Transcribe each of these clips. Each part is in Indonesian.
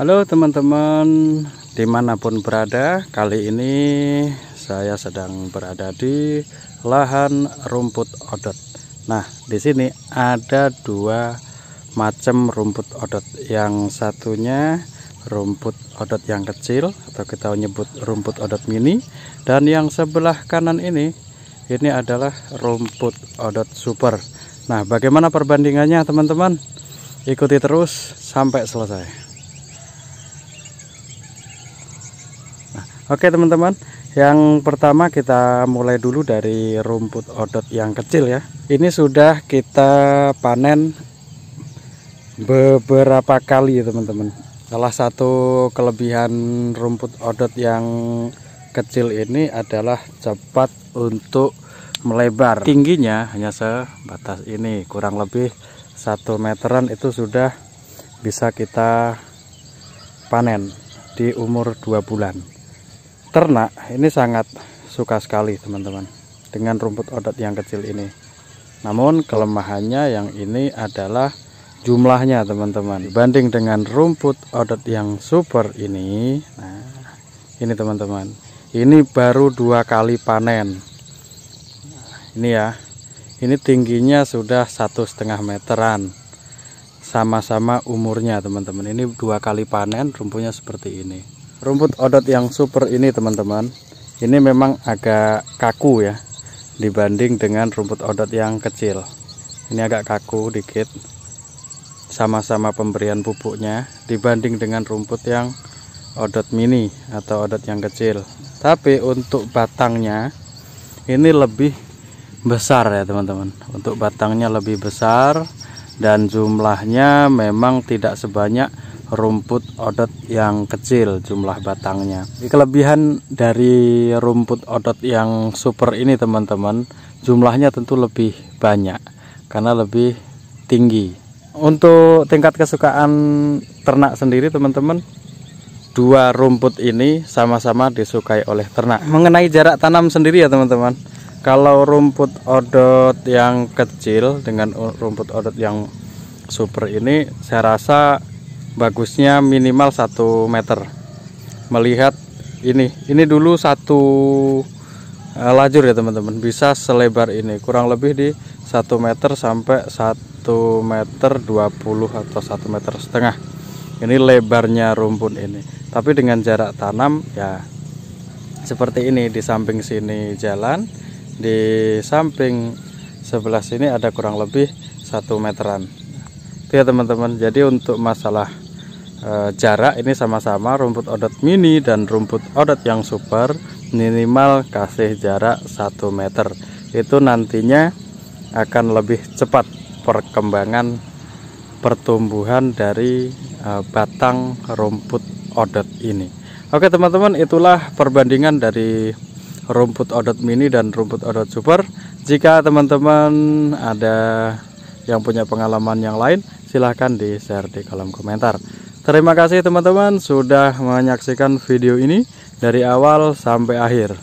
Halo teman-teman dimanapun berada kali ini saya sedang berada di lahan rumput odot Nah di sini ada dua macam rumput odot yang satunya rumput odot yang kecil atau kita nyebut rumput odot mini dan yang sebelah kanan ini ini adalah rumput odot super Nah bagaimana perbandingannya teman-teman ikuti terus sampai selesai Oke teman-teman, yang pertama kita mulai dulu dari rumput odot yang kecil ya. Ini sudah kita panen beberapa kali ya teman-teman. Salah satu kelebihan rumput odot yang kecil ini adalah cepat untuk melebar. Tingginya hanya sebatas ini, kurang lebih satu meteran itu sudah bisa kita panen di umur dua bulan ternak ini sangat suka sekali teman-teman dengan rumput odot yang kecil ini namun kelemahannya yang ini adalah jumlahnya teman-teman dibanding dengan rumput odot yang super ini nah ini teman-teman ini baru dua kali panen nah, ini ya ini tingginya sudah satu setengah meteran sama-sama umurnya teman-teman ini dua kali panen rumputnya seperti ini rumput odot yang super ini teman-teman ini memang agak kaku ya dibanding dengan rumput odot yang kecil ini agak kaku dikit sama-sama pemberian pupuknya dibanding dengan rumput yang odot mini atau odot yang kecil tapi untuk batangnya ini lebih besar ya teman-teman untuk batangnya lebih besar dan jumlahnya memang tidak sebanyak rumput odot yang kecil jumlah batangnya kelebihan dari rumput odot yang super ini teman-teman jumlahnya tentu lebih banyak karena lebih tinggi untuk tingkat kesukaan ternak sendiri teman-teman dua rumput ini sama-sama disukai oleh ternak mengenai jarak tanam sendiri ya teman-teman kalau rumput odot yang kecil dengan rumput odot yang super ini saya rasa bagusnya minimal 1 meter melihat ini ini dulu satu eh, lajur ya teman-teman bisa selebar ini kurang lebih di 1 meter sampai 1 meter 20 atau 1 meter setengah ini lebarnya rumput ini tapi dengan jarak tanam ya seperti ini di samping sini jalan di samping sebelah sini ada kurang lebih satu meteran itu ya teman-teman jadi untuk masalah e, jarak ini sama-sama rumput odot mini dan rumput odot yang super minimal kasih jarak satu meter itu nantinya akan lebih cepat perkembangan pertumbuhan dari e, batang rumput odot ini Oke teman-teman itulah perbandingan dari rumput odot mini dan rumput odot super jika teman-teman ada yang punya pengalaman yang lain silahkan di share di kolom komentar terima kasih teman-teman sudah menyaksikan video ini dari awal sampai akhir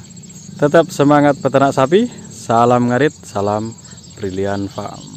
tetap semangat peternak sapi salam ngarit salam brilian farm